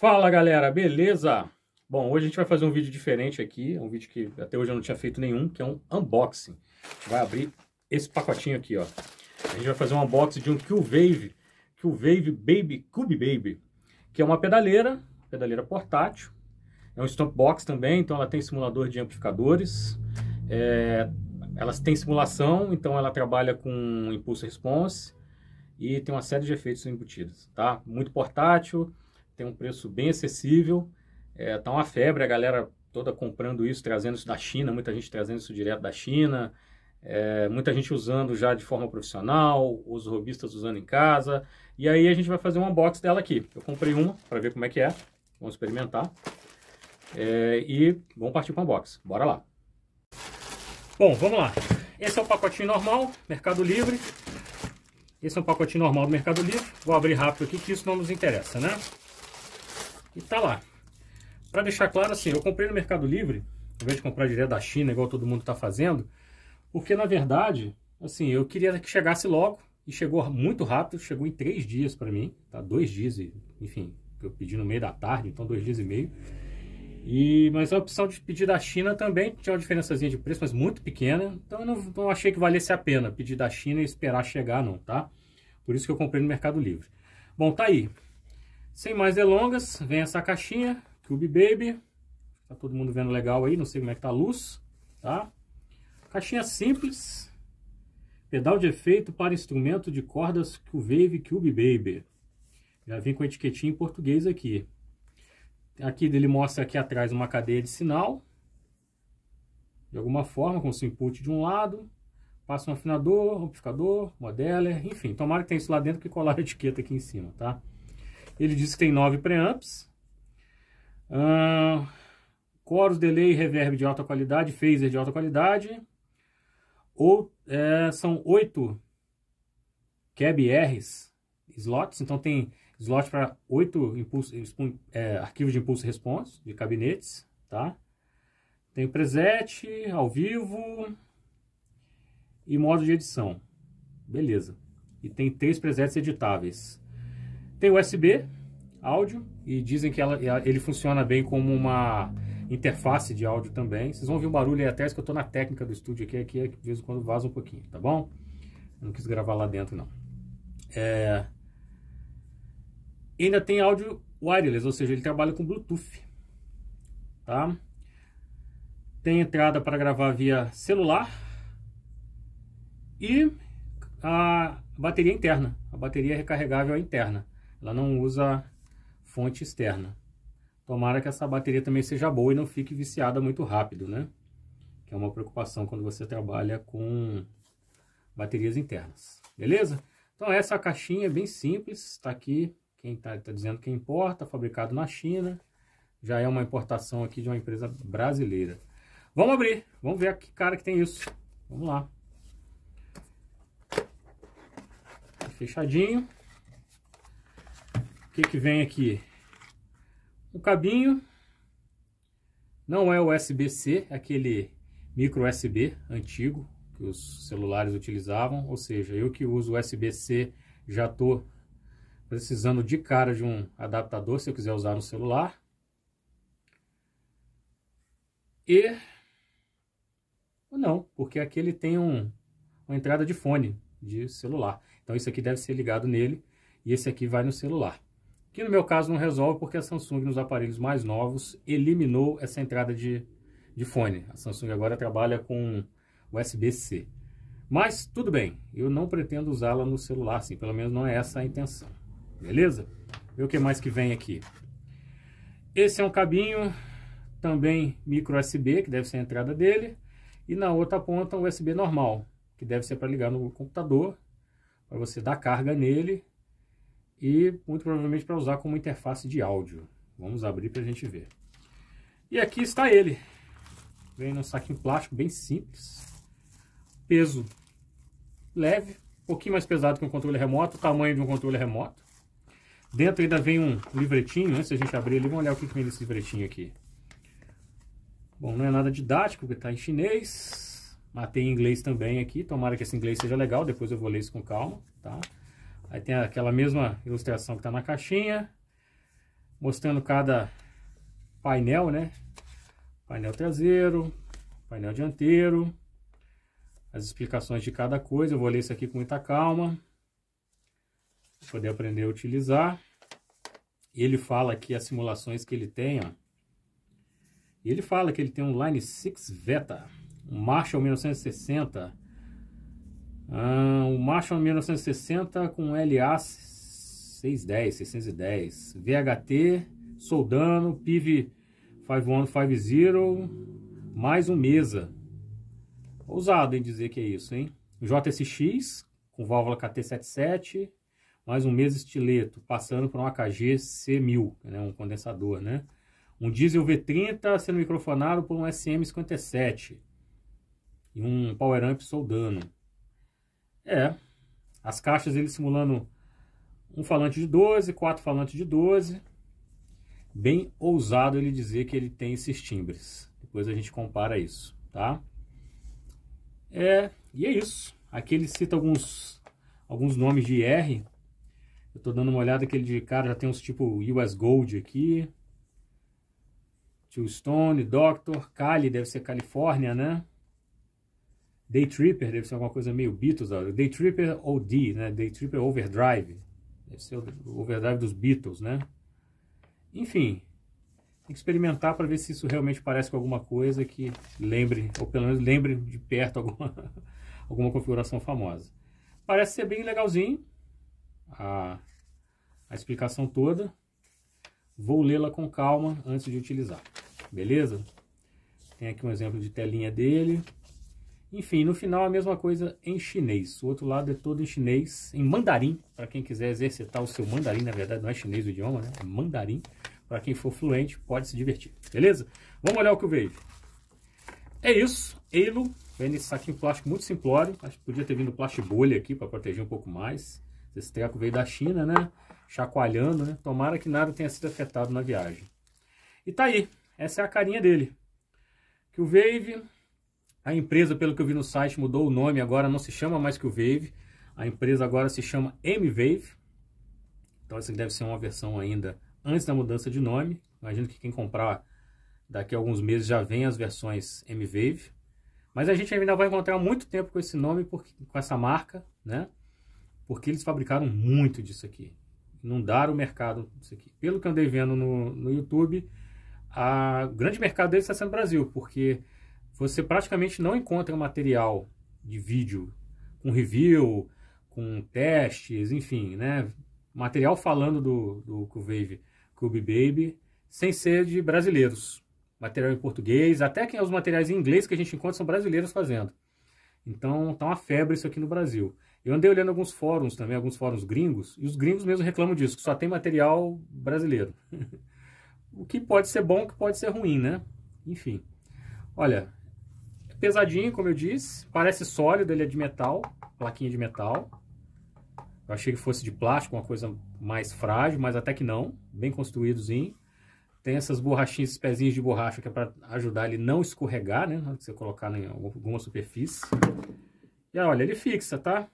Fala galera, beleza? Bom, hoje a gente vai fazer um vídeo diferente aqui, um vídeo que até hoje eu não tinha feito nenhum, que é um unboxing. A gente vai abrir esse pacotinho aqui, ó. A gente vai fazer um unboxing de um Q-Wave, Q-Wave Baby Cube Baby, que é uma pedaleira, pedaleira portátil. É um stomp box também, então ela tem simulador de amplificadores. É... Elas têm simulação, então ela trabalha com impulso response e tem uma série de efeitos embutidos, tá? Muito portátil, tem um preço bem acessível, é, tá uma febre, a galera toda comprando isso, trazendo isso da China, muita gente trazendo isso direto da China, é, muita gente usando já de forma profissional, os robistas usando em casa. E aí a gente vai fazer um unboxing dela aqui. Eu comprei uma para ver como é que é, vamos experimentar. É, e vamos partir para o unboxing, bora lá. Bom, vamos lá. Esse é o pacotinho normal, Mercado Livre. Esse é um pacotinho normal do Mercado Livre. Vou abrir rápido aqui que isso não nos interessa, né? E tá lá. Para deixar claro assim, eu comprei no Mercado Livre, ao invés de comprar direto da China, igual todo mundo está fazendo, porque na verdade, assim, eu queria que chegasse logo e chegou muito rápido, chegou em três dias para mim, tá? Dois dias, enfim, eu pedi no meio da tarde, então dois dias e meio. E, mas a opção de pedir da China também tinha uma diferençazinha de preço, mas muito pequena. Então eu não, não, achei que valesse a pena pedir da China e esperar chegar, não, tá? Por isso que eu comprei no Mercado Livre. Bom, tá aí. Sem mais delongas, vem essa caixinha, Cube Baby. Tá todo mundo vendo legal aí, não sei como é que tá a luz, tá? Caixinha simples. Pedal de efeito para instrumento de cordas Wave Cube Baby. Já vem com etiquetinha em português aqui. Aqui ele mostra aqui atrás uma cadeia de sinal. De alguma forma, com o input de um lado. Passa um afinador, amplificador, modeler, enfim. Tomara que tenha isso lá dentro que colar a etiqueta aqui em cima, tá? Ele diz que tem 9 preamps. Uh, coros, delay, reverb de alta qualidade, phaser de alta qualidade. Ou, é, são 8 CAB-Rs slots. Então tem slot para 8 impulso, é, arquivos de impulso response, de cabinetes. Tá? Tem preset, ao vivo e modo de edição. Beleza. E tem três presets editáveis. Tem USB, áudio, e dizem que ela, ele funciona bem como uma interface de áudio também. Vocês vão ouvir um barulho aí atrás que eu estou na técnica do estúdio aqui, aqui de vez em quando vaza um pouquinho, tá bom? Eu não quis gravar lá dentro não. É... ainda tem áudio wireless, ou seja, ele trabalha com Bluetooth, tá? Tem entrada para gravar via celular e a bateria interna, a bateria recarregável interna. Ela não usa fonte externa. Tomara que essa bateria também seja boa e não fique viciada muito rápido, né? Que é uma preocupação quando você trabalha com baterias internas. Beleza? Então essa caixinha é bem simples, está aqui quem está tá dizendo que importa, fabricado na China. Já é uma importação aqui de uma empresa brasileira. Vamos abrir, vamos ver que cara que tem isso. Vamos lá. Fechadinho que, que vem aqui? O cabinho não é USB-C, é aquele micro USB antigo que os celulares utilizavam, ou seja, eu que uso USB-C já estou precisando de cara de um adaptador se eu quiser usar no celular. E ou não, porque aqui ele tem um, uma entrada de fone de celular. Então isso aqui deve ser ligado nele e esse aqui vai no celular que no meu caso não resolve porque a Samsung nos aparelhos mais novos eliminou essa entrada de, de fone. A Samsung agora trabalha com USB-C. Mas tudo bem, eu não pretendo usá-la no celular, sim, pelo menos não é essa a intenção. Beleza? Vê o que mais que vem aqui. Esse é um cabinho também micro USB, que deve ser a entrada dele, e na outra ponta um USB normal, que deve ser para ligar no computador, para você dar carga nele e muito provavelmente para usar como interface de áudio. Vamos abrir para a gente ver. E aqui está ele. Vem num saquinho plástico bem simples. Peso leve, um pouquinho mais pesado que um controle remoto, o tamanho de um controle remoto. Dentro ainda vem um livretinho, se a gente abrir ele, vamos olhar o que, vem nesse livretinho aqui. Bom, não é nada didático, porque está em chinês, mas tem inglês também aqui, tomara que esse inglês seja legal, depois eu vou ler isso com calma, tá? Aí tem aquela mesma ilustração que está na caixinha, mostrando cada painel, né? Painel traseiro, painel dianteiro, as explicações de cada coisa. Eu vou ler isso aqui com muita calma, poder aprender a utilizar. E ele fala aqui as simulações que ele tem, ó. E ele fala que ele tem um Line 6 Veta, um Marshall 1960, ah, o Marshall 1960 é com LA 610, 610. VHT, Soldano, PIV 5150, mais um Mesa. Ousado em dizer que é isso, hein? JSX com válvula KT77, mais um Mesa estileto, passando por um AKG C1000, né? um condensador, né? Um diesel V30 sendo microfonado por um SM57 e um power amp soldano. É. As caixas ele simulando um falante de 12, quatro falantes de 12. Bem ousado ele dizer que ele tem esses timbres. Depois a gente compara isso, tá? É, e é isso. Aqui ele cita alguns, alguns nomes de IR. Eu tô dando uma olhada que ele de cara já tem uns tipo US Gold aqui. Two Stone, Doctor, Cali, deve ser Califórnia, né? Day Tripper deve ser alguma coisa meio Beatles. Ó. Day Tripper OD, né? Day Tripper Overdrive. Deve ser o Overdrive dos Beatles, né? Enfim, tem que experimentar para ver se isso realmente parece com alguma coisa que lembre, ou pelo menos lembre de perto alguma, alguma configuração famosa. Parece ser bem legalzinho a, a explicação toda. Vou lê-la com calma antes de utilizar, beleza? Tem aqui um exemplo de telinha dele. Enfim, no final a mesma coisa em chinês. O outro lado é todo em chinês, em mandarim, para quem quiser exercitar o seu mandarim, na verdade não é chinês o idioma, né? É mandarim. Para quem for fluente, pode se divertir, beleza? Vamos olhar o que eu vejo. É isso, Eilo, vem nesse saquinho plástico muito simplório, acho que podia ter vindo plástico bolha aqui para proteger um pouco mais. Esse treco veio da China, né? Chacoalhando, né? Tomara que nada tenha sido afetado na viagem. E tá aí, essa é a carinha dele. Que o Wave a empresa, pelo que eu vi no site, mudou o nome agora, não se chama mais que o Wave. A empresa agora se chama M-Wave. Então, essa deve ser uma versão ainda antes da mudança de nome. Imagino que quem comprar daqui a alguns meses já vem as versões M-Wave. Mas a gente ainda vai encontrar muito tempo com esse nome, porque, com essa marca, né? Porque eles fabricaram muito disso aqui. Inundaram o mercado disso aqui. Pelo que andei vendo no, no YouTube, o grande mercado deles está sendo o Brasil, porque você praticamente não encontra material de vídeo com review, com testes, enfim, né? Material falando do, do Cubewave, Cube Baby, sem ser de brasileiros. Material em português, até que os materiais em inglês que a gente encontra são brasileiros fazendo. Então, tá uma febre isso aqui no Brasil. Eu andei olhando alguns fóruns também, alguns fóruns gringos, e os gringos mesmo reclamam disso, que só tem material brasileiro. o que pode ser bom, o que pode ser ruim, né? Enfim. Olha, pesadinho, como eu disse. Parece sólido, ele é de metal, plaquinha de metal. Eu achei que fosse de plástico, uma coisa mais frágil, mas até que não. Bem construídozinho. Tem essas borrachinhas, esses pezinhos de borracha que é para ajudar ele não escorregar, né? Se você colocar em alguma superfície. E olha, ele fixa, tá?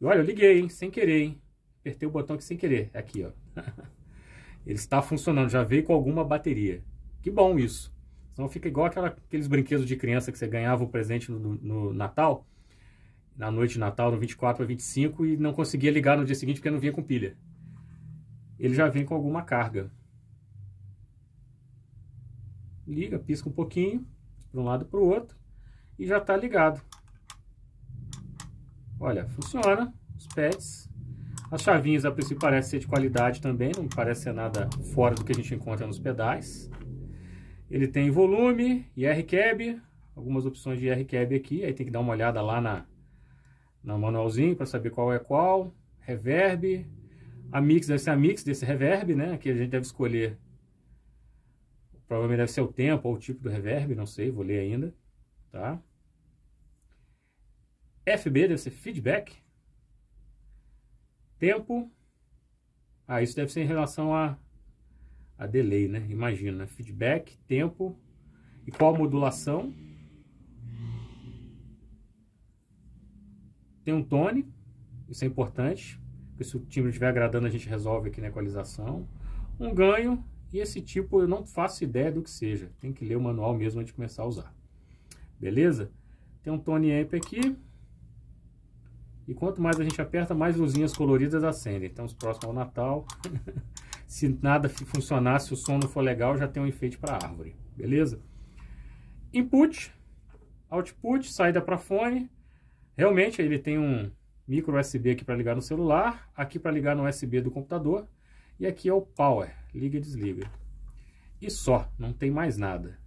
E olha, eu liguei, hein? Sem querer, hein? Apertei o botão aqui sem querer. É aqui, ó. ele está funcionando, já veio com alguma bateria. Que bom isso. Senão fica igual aquela, aqueles brinquedos de criança que você ganhava o presente no, no Natal, na noite de Natal, no 24 a 25, e não conseguia ligar no dia seguinte porque não vinha com pilha. Ele já vem com alguma carga. Liga, pisca um pouquinho, para um lado para o outro, e já está ligado. Olha, funciona, os pads. As chavinhas a princípio parecem ser de qualidade também, não parece ser nada fora do que a gente encontra nos pedais. Ele tem volume, IR-CAB, algumas opções de IR-CAB aqui, aí tem que dar uma olhada lá na, na manualzinho para saber qual é qual, reverb, a mix deve ser a mix desse reverb, né, que a gente deve escolher, provavelmente deve ser o tempo ou o tipo do reverb, não sei, vou ler ainda, tá? FB deve ser feedback, tempo, ah, isso deve ser em relação a a delay, né? Imagina, feedback, tempo e qual modulação. Tem um tone, isso é importante, porque se o timbre estiver agradando a gente resolve aqui na equalização. Um ganho e esse tipo eu não faço ideia do que seja, tem que ler o manual mesmo antes de começar a usar. Beleza? Tem um tone amp aqui. E quanto mais a gente aperta, mais luzinhas coloridas acendem. Então, os próximos ao é Natal. se nada funcionar, se o som não for legal, já tem um efeito para árvore, beleza? Input, output, saída para fone. Realmente ele tem um micro USB aqui para ligar no celular, aqui para ligar no USB do computador e aqui é o power, liga e desliga. E só, não tem mais nada.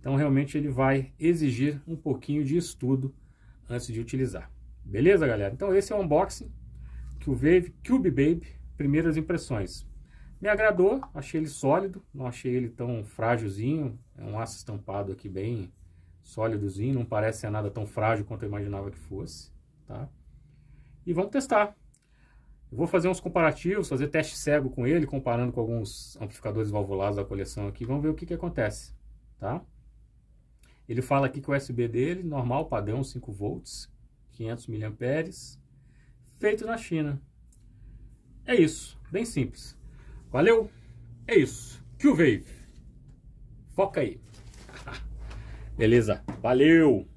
Então realmente ele vai exigir um pouquinho de estudo antes de utilizar. Beleza, galera? Então esse é o unboxing que o Wave Cube Babe, primeiras impressões. Me agradou, achei ele sólido, não achei ele tão frágilzinho. É um aço estampado aqui bem sólidozinho, não parece ser nada tão frágil quanto eu imaginava que fosse, tá? E vamos testar. Eu vou fazer uns comparativos, fazer teste cego com ele, comparando com alguns amplificadores valvulados da coleção aqui, vamos ver o que, que acontece, tá? Ele fala aqui que o USB dele, normal, padrão, 5 volts, 500 mAh, feito na China. É isso, bem simples. Valeu? É isso. o wave Foca aí. Beleza. Valeu!